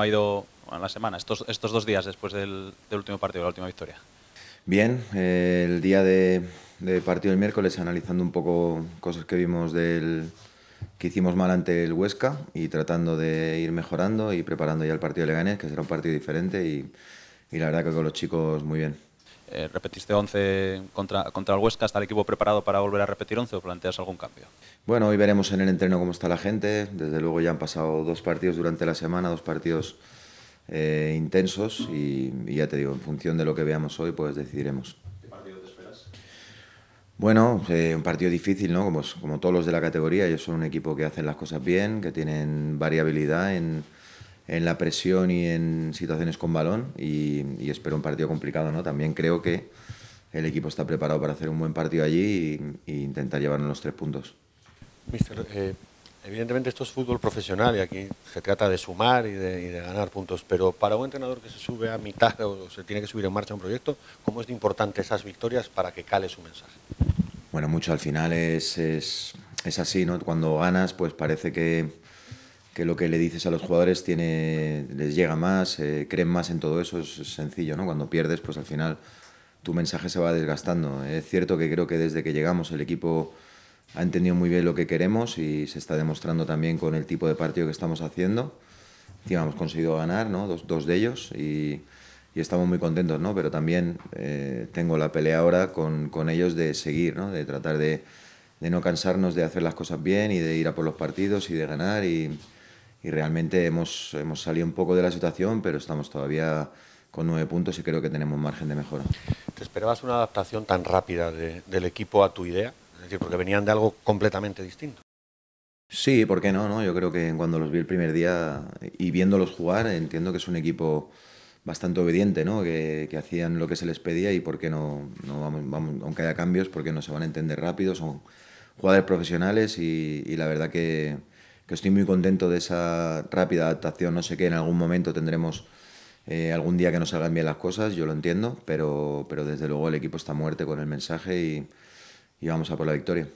ha ido en la semana, estos, estos dos días después del, último partido, la última victoria? Bien, eh, el día de, partido el miércoles analizando un poco cosas que vimos del que hicimos mal ante el Huesca y tratando de ir mejorando y preparando ya el partido de Leganés, que será un partido diferente y la verdad que con los chicos muy bien. Eh, repetiste 11 contra, contra el Huesca, ¿está el equipo preparado para volver a repetir 11 o planteas algún cambio? Bueno, hoy veremos en el entreno cómo está la gente, desde luego ya han pasado dos partidos durante la semana, dos partidos eh, intensos y, ya te digo, en función de lo que veamos hoy pues decidiremos. ¿Qué partido te esperas? Bueno, eh, un partido difícil, ¿no? Como, como todos los de la categoría, ellos son un equipo que hacen las cosas bien, que tienen variabilidad en en la presión y en situaciones con balón y, espero un partido complicado, ¿no? También creo que el equipo está preparado para hacer un buen partido allí e intentar llevarnos los tres puntos. Mister, eh, evidentemente esto es fútbol profesional y aquí se trata de sumar y de, ganar puntos, pero para un entrenador que se sube a mitad o se tiene que subir en marcha un proyecto, ¿cómo es de importante esas victorias para que cale su mensaje? Bueno, mucho al final es, es, es así, ¿no? Cuando ganas, pues parece que que lo que le dices a los jugadores tiene, les llega más, eh, creen más en todo eso, es, sencillo, ¿no? Cuando pierdes, pues al final tu mensaje se va desgastando. Es cierto que creo que desde que llegamos el equipo ha entendido muy bien lo que queremos y se está demostrando también con el tipo de partido que estamos haciendo. Encima hemos conseguido ganar, ¿no? Dos, dos de ellos y, y, estamos muy contentos, ¿no? Pero también eh, tengo la pelea ahora con, con ellos de seguir, ¿no? De tratar de, de no cansarnos de hacer las cosas bien y de ir a por los partidos y de ganar y y realmente hemos, hemos salido un poco de la situación, pero estamos todavía con nueve puntos y creo que tenemos margen de mejora. ¿Te esperabas una adaptación tan rápida del equipo a tu idea? Es decir, porque venían de algo completamente distinto. Sí, ¿por qué no? no? Yo creo que cuando los vi el primer día y viéndolos jugar, entiendo que es un equipo bastante obediente, ¿no? que, que hacían lo que se les pedía y por qué no, no vamos, vamos, aunque haya cambios, porque no se van a entender rápido, son jugadores profesionales y, y la verdad que, que estoy muy contento de esa rápida adaptación, no sé qué, en algún momento tendremos eh, algún día que nos salgan bien las cosas, yo lo entiendo, pero, pero desde luego el equipo está muerto muerte con el mensaje y, y vamos a por la victoria.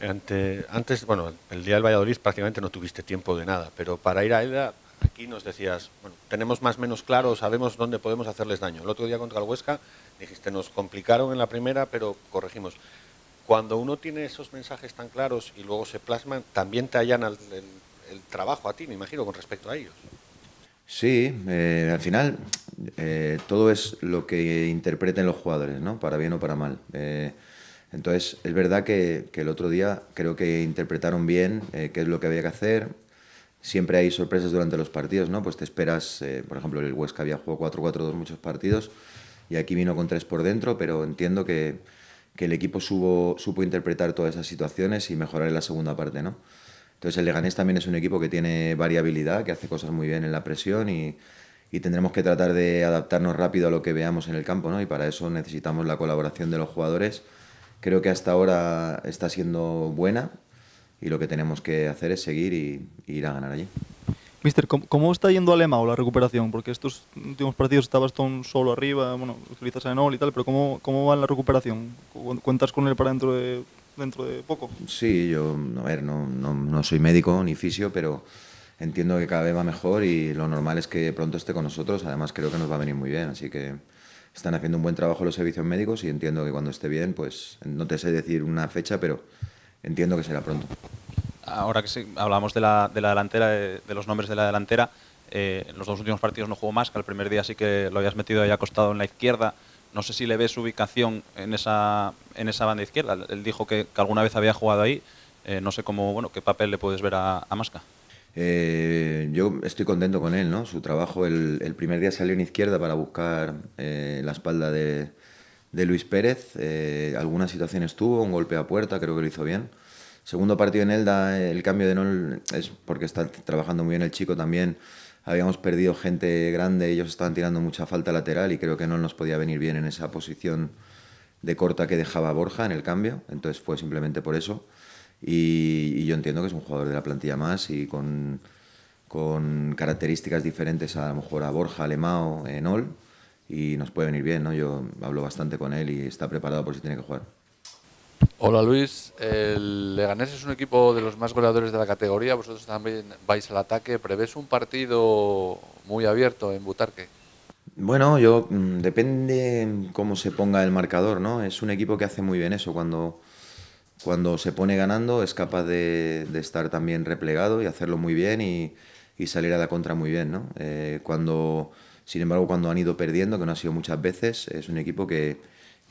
Ante, antes, bueno, el día del Valladolid prácticamente no tuviste tiempo de nada, pero para ir a EDA aquí nos decías, bueno, tenemos más o menos claro, sabemos dónde podemos hacerles daño. El otro día contra el Huesca dijiste, nos complicaron en la primera, pero corregimos cuando uno tiene esos mensajes tan claros y luego se plasman, también te hallan el, trabajo a ti, me imagino, con respecto a ellos. Sí, eh, al final eh, todo es lo que interpreten los jugadores, ¿no? Para bien o para mal. Eh, entonces, es verdad que, el otro día creo que interpretaron bien qué es lo que había que hacer. Siempre hay sorpresas durante los partidos, ¿no? Pues te esperas, por ejemplo, el Huesca había jugado 4-4-2 muchos partidos y aquí vino con tres por dentro, pero entiendo que, que el equipo supo interpretar todas esas situaciones y mejorar en la segunda parte, ¿no? Entonces el Leganés también es un equipo que tiene variabilidad, que hace cosas muy bien en la presión y, tendremos que tratar de adaptarnos rápido a lo que veamos en el campo, ¿no? Y para eso necesitamos la colaboración de los jugadores. Creo que hasta ahora está siendo buena y lo que tenemos que hacer es seguir y ir a ganar allí. Mister, ¿cómo, está yendo o la recuperación? Porque estos últimos partidos estabas tú solo arriba, bueno, utilizas a Enol y tal, pero ¿cómo, ¿cómo va la recuperación? ¿Cuentas con él para dentro de, dentro de poco? Sí, yo, a ver, no, no, no soy médico ni fisio, pero entiendo que cada vez va mejor y lo normal es que pronto esté con nosotros. Además, creo que nos va a venir muy bien, así que están haciendo un buen trabajo los servicios médicos y entiendo que cuando esté bien, pues no te sé decir una fecha, pero entiendo que será pronto ahora que hablamos de la, de la delantera, de, los nombres de la delantera, eh, en los dos últimos partidos no jugó más, el primer día sí que lo habías metido ahí acostado en la izquierda. No sé si le ves ubicación en esa, en esa banda izquierda. Él dijo que, alguna vez había jugado ahí. Eh, no sé cómo, bueno, qué papel le puedes ver a, a Masca. Eh, yo estoy contento con él, ¿no? Su trabajo, el, primer día salió en izquierda para buscar la espalda de, de Luis Pérez. algunas situaciones tuvo, un golpe a puerta, creo que lo hizo bien. Segundo partido en Elda, el cambio de Nol es porque está trabajando muy bien el chico también. Habíamos perdido gente grande, ellos estaban tirando mucha falta lateral y creo que Nol nos podía venir bien en esa posición de corta que dejaba Borja en el cambio, entonces fue simplemente por eso. Y, yo entiendo que es un jugador de la plantilla más y con, características diferentes a, a, lo mejor a Borja, Alemao, eh, Nol, y nos puede venir bien, Yo hablo bastante con él y está preparado por si tiene que jugar. Hola Luis, el Leganés es un equipo de los más goleadores de la categoría, vosotros también vais al ataque, ¿prevés un partido muy abierto en Butarque? Bueno, yo mm, depende cómo se ponga el marcador, ¿no? Es un equipo que hace muy bien eso, cuando, cuando se pone ganando es capaz de, estar también replegado y hacerlo muy bien y, salir a la contra muy bien, ¿no? Eh, cuando, sin embargo, cuando han ido perdiendo, que no ha sido muchas veces, es un equipo que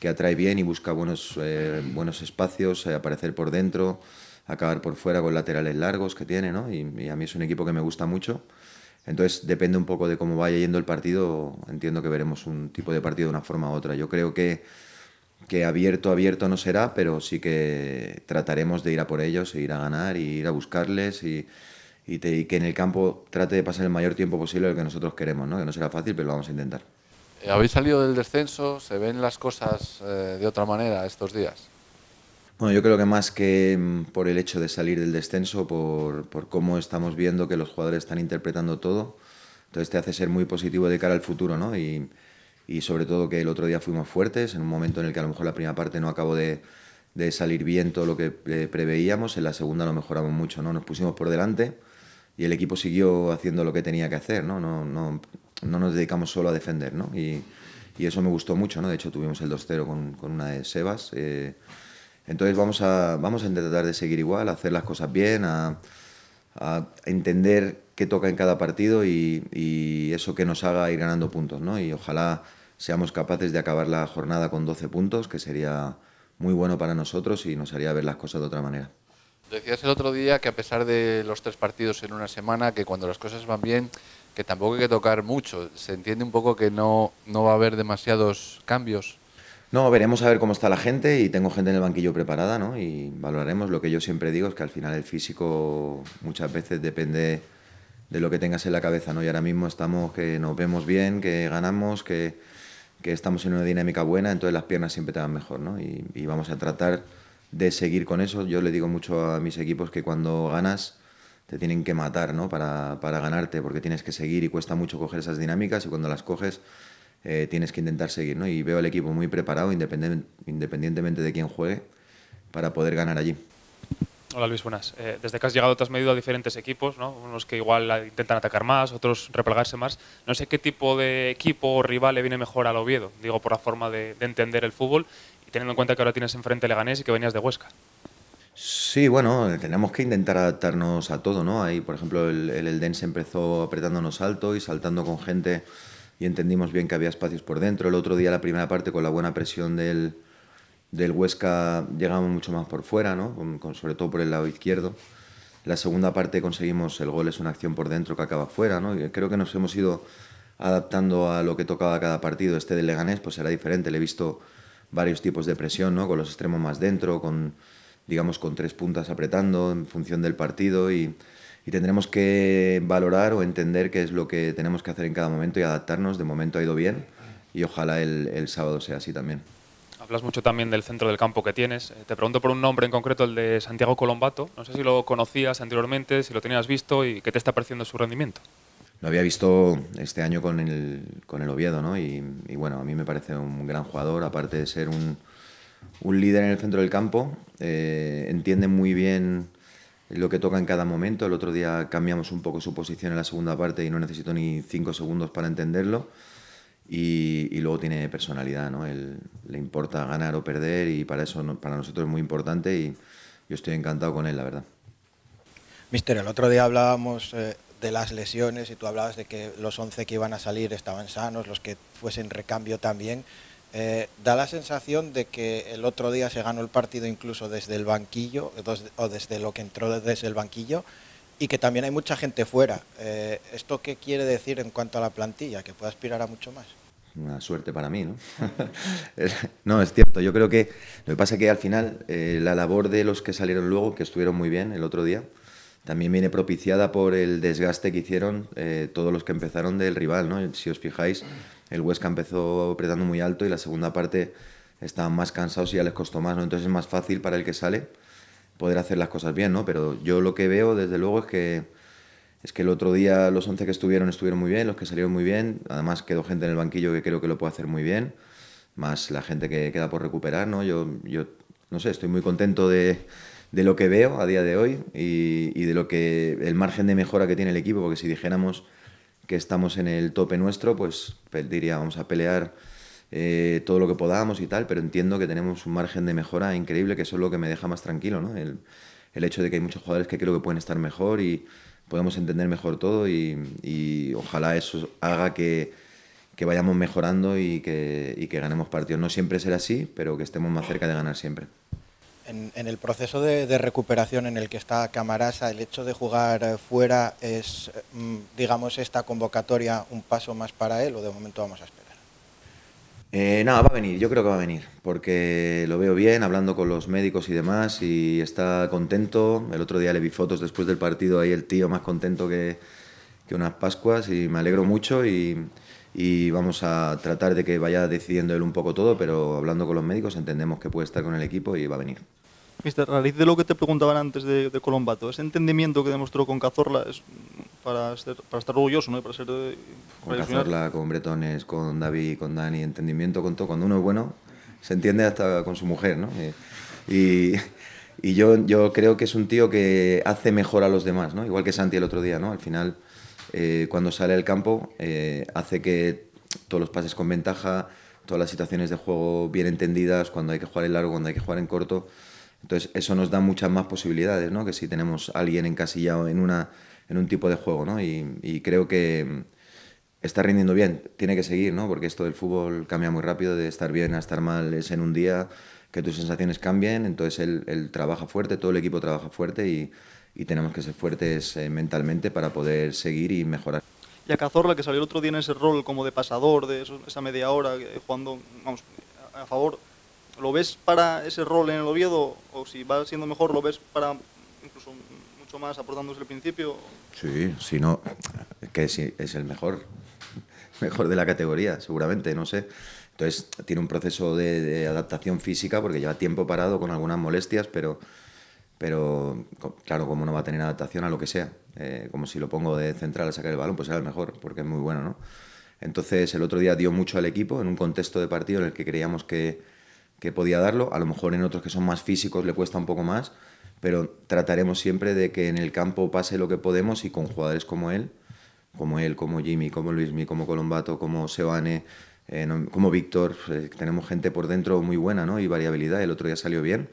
que atrae bien y busca buenos, eh, buenos espacios, eh, aparecer por dentro, acabar por fuera con laterales largos que tiene, ¿no? Y, a mí es un equipo que me gusta mucho. Entonces depende un poco de cómo vaya yendo el partido, entiendo que veremos un tipo de partido de una forma u otra. Yo creo que, que abierto, abierto no será, pero sí que trataremos de ir a por ellos, e ir a ganar, y e ir a buscarles y, que en el campo trate de pasar el mayor tiempo posible lo que nosotros queremos, ¿no? Que no será fácil, pero lo vamos a intentar. Eh, ¿Habéis salido del descenso? ¿Se ven las cosas eh, de otra manera estos días? Bueno, yo creo que más que mm, por el hecho de salir del descenso, por, cómo estamos viendo que los jugadores están interpretando todo, entonces te hace ser muy positivo de cara al futuro, ¿no? Y, sobre todo que el otro día fuimos fuertes, en un momento en el que a lo mejor la primera parte no acabó de, salir bien todo lo que eh, preveíamos, en la segunda lo mejoramos mucho, ¿no? Nos pusimos por delante y el equipo siguió haciendo lo que tenía que hacer, ¿no? no no nos dedicamos solo a defender, ¿no? Y, eso me gustó mucho, ¿no? De hecho, tuvimos el 2-0 con, con, una de Sebas. Eh, entonces vamos a, vamos a intentar de seguir igual, hacer las cosas bien, a, entender qué toca en cada partido y, y, eso que nos haga ir ganando puntos, ¿no? Y ojalá seamos capaces de acabar la jornada con 12 puntos, que sería muy bueno para nosotros y nos haría ver las cosas de otra manera. Decías el otro día que a pesar de los tres partidos en una semana, que cuando las cosas van bien, que tampoco hay que tocar mucho. Se entiende un poco que no, no va a haber demasiados cambios. No, veremos a ver cómo está la gente y tengo gente en el banquillo preparada, ¿no? Y valoraremos. Lo que yo siempre digo es que al final el físico muchas veces depende de lo que tengas en la cabeza, ¿no? Y ahora mismo estamos que nos vemos bien, que ganamos, que, estamos en una dinámica buena, entonces las piernas siempre te van mejor, ¿no? y vamos a tratar de seguir con eso. Yo le digo mucho a mis equipos que cuando ganas te tienen que matar ¿no? para, para ganarte, porque tienes que seguir y cuesta mucho coger esas dinámicas y cuando las coges eh, tienes que intentar seguir. ¿no? Y veo al equipo muy preparado, independientemente de quién juegue, para poder ganar allí. Hola Luis, buenas. Eh, desde que has llegado te has medido a diferentes equipos, ¿no? unos que igual intentan atacar más, otros replegarse más. No sé qué tipo de equipo o rival le viene mejor al Oviedo, digo por la forma de, de entender el fútbol y teniendo en cuenta que ahora tienes enfrente Leganés y que venías de Huesca. Sí, bueno, tenemos que intentar adaptarnos a todo, ¿no? Ahí, por ejemplo, el, el Eldense empezó apretándonos alto y saltando con gente y entendimos bien que había espacios por dentro. El otro día, la primera parte, con la buena presión del, del Huesca, llegamos mucho más por fuera, ¿no? Con, sobre todo por el lado izquierdo. La segunda parte conseguimos el gol, es una acción por dentro que acaba fuera, ¿no? creo que nos hemos ido adaptando a lo que tocaba cada partido. Este del Leganés, pues era diferente, le he visto varios tipos de presión, ¿no? Con los extremos más dentro, con digamos, con tres puntas apretando en función del partido y, y tendremos que valorar o entender qué es lo que tenemos que hacer en cada momento y adaptarnos. De momento ha ido bien y ojalá el, el sábado sea así también. Hablas mucho también del centro del campo que tienes. Eh, te pregunto por un nombre en concreto, el de Santiago Colombato. No sé si lo conocías anteriormente, si lo tenías visto y qué te está pareciendo su rendimiento. Lo había visto este año con el, con el Oviedo, ¿no? Y, y bueno, a mí me parece un gran jugador, aparte de ser un, un líder en el centro del campo, eh, entiende muy bien lo que toca en cada momento. El otro día cambiamos un poco su posición en la segunda parte y no necesito ni cinco segundos para entenderlo. Y, y luego tiene personalidad, ¿no? Él, le importa ganar o perder y para eso para nosotros es muy importante y yo estoy encantado con él, la verdad. Mister, el otro día hablábamos eh, de las lesiones y tú hablabas de que los 11 que iban a salir estaban sanos, los que fuesen recambio también. Eh, da la sensación de que el otro día se ganó el partido incluso desde el banquillo eh, o desde lo que entró desde el banquillo y que también hay mucha gente fuera. Eh, ¿Esto qué quiere decir en cuanto a la plantilla? ¿Que puede aspirar a mucho más? Una suerte para mí, ¿no? no, es cierto. Yo creo que lo que pasa es que al final la labor de los que salieron luego, que estuvieron muy bien el otro día, también viene propiciada por el desgaste que hicieron todos los que empezaron del rival, ¿no? Si os fijáis el Huesca empezó apretando muy alto y la segunda parte estaban más cansados y ya les costó más, ¿no? Entonces es más fácil para el que sale poder hacer las cosas bien, ¿no? Pero yo lo que veo, desde luego, es que, es que el otro día los 11 que estuvieron estuvieron muy bien, los que salieron muy bien, además quedó gente en el banquillo que creo que lo puede hacer muy bien, más la gente que queda por recuperar, ¿no? Yo, yo no sé, estoy muy contento de, lo que veo a día de hoy y, y, de lo que el margen de mejora que tiene el equipo, porque si dijéramos que estamos en el tope nuestro, pues diría, vamos a pelear eh, todo lo que podamos y tal, pero entiendo que tenemos un margen de mejora increíble, que eso es lo que me deja más tranquilo, ¿no? El, hecho de que hay muchos jugadores que creo que pueden estar mejor y podemos entender mejor todo y, ojalá eso haga que, vayamos mejorando y que, y que ganemos partidos. No siempre será así, pero que estemos más cerca de ganar siempre en, el proceso de, recuperación en el que está Camarasa, el hecho de jugar eh, fuera es, eh, mm, digamos, esta convocatoria un paso más para él o de momento vamos a esperar? Nada, eh, no, va a venir, yo creo que va a venir, porque lo veo bien, hablando con los médicos y demás, y está contento. El otro día le vi fotos después del partido, ahí el tío más contento que, que unas Pascuas, y me alegro mucho y y vamos a tratar de que vaya decidiendo él un poco todo, pero hablando con los médicos entendemos que puede estar con el equipo y va a venir. Mister, a raíz de lo que te preguntaban antes de, de, Colombato, ese entendimiento que demostró con Cazorla es para, para estar orgulloso, ¿no? para ser, eh, con Cazorla, con Bretones, con David, con Dani, entendimiento con todo. Cuando uno es bueno, se entiende hasta con su mujer, ¿no? Eh, y, y yo, yo creo que es un tío que hace mejor a los demás, ¿no? Igual que Santi el otro día, ¿no? Al final eh, cuando sale al campo eh, hace que todos los pases con ventaja, todas las situaciones de juego bien entendidas, cuando hay que jugar en largo, cuando hay que jugar en corto. Entonces eso nos da muchas más posibilidades, ¿no? Que si tenemos a alguien encasillado en, una, en un tipo de juego, ¿no? Y, creo que mm, está rindiendo bien, tiene que seguir, ¿no? Porque esto del fútbol cambia muy rápido, de estar bien a estar mal es en un día, que tus sensaciones cambien, entonces él, él trabaja fuerte, todo el equipo trabaja fuerte y y tenemos que ser fuertes eh, mentalmente para poder seguir y mejorar. Y a Cazorla, que salió el otro día en ese rol como de pasador, de esa media hora, cuando eh, jugando vamos, a favor, ¿lo ves para ese rol en el Oviedo? ¿O si va siendo mejor, lo ves para incluso mucho más aportándose el principio? Sí, si no, que es el mejor, mejor de la categoría, seguramente, no sé. Entonces tiene un proceso de, de adaptación física porque lleva tiempo parado con algunas molestias, pero pero claro, como no va a tener adaptación a lo que sea, eh, como si lo pongo de central a sacar el balón, pues era el mejor, porque es muy bueno, ¿no? Entonces el otro día dio mucho al equipo en un contexto de partido en el que creíamos que, que podía darlo, a lo mejor en otros que son más físicos le cuesta un poco más, pero trataremos siempre de que en el campo pase lo que podemos y con jugadores como él, como él, como Jimmy, como Luismi, como Colombato, como Sebane, eh, como Víctor, eh, tenemos gente por dentro muy buena ¿no? y variabilidad, el otro día salió bien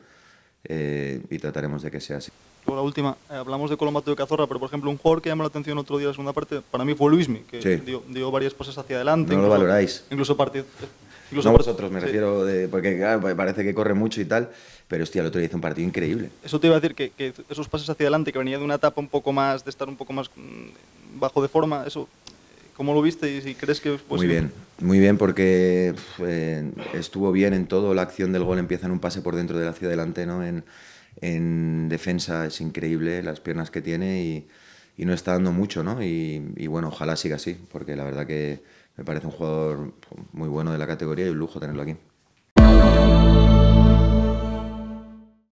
eh, y trataremos de que sea así. Por la última, eh, hablamos de Colombato de Cazorra, pero por ejemplo un jugador que llamó la atención otro día en la segunda parte, para mí fue Luismi, que dio, dio, varias hacia adelante. No lo valoráis. Incluso partido... Eh, incluso no vosotros, me refiero, porque parece que corre mucho y tal, pero hostia, el otro día hizo un partido increíble. Eso te iba a decir, que, que esos pases hacia adelante, que venía de una etapa un poco más, de estar un poco más mm, bajo de forma, eso ¿Cómo lo viste y crees que Muy bien, muy bien porque eh, estuvo bien en todo. La acción del gol empieza en un pase por dentro la la adelante, ¿no? En, defensa es increíble las piernas que tiene y, no está dando mucho, ¿no? Y, y, bueno, ojalá siga así, porque la verdad que me parece un jugador muy bueno de la categoría y un lujo tenerlo aquí.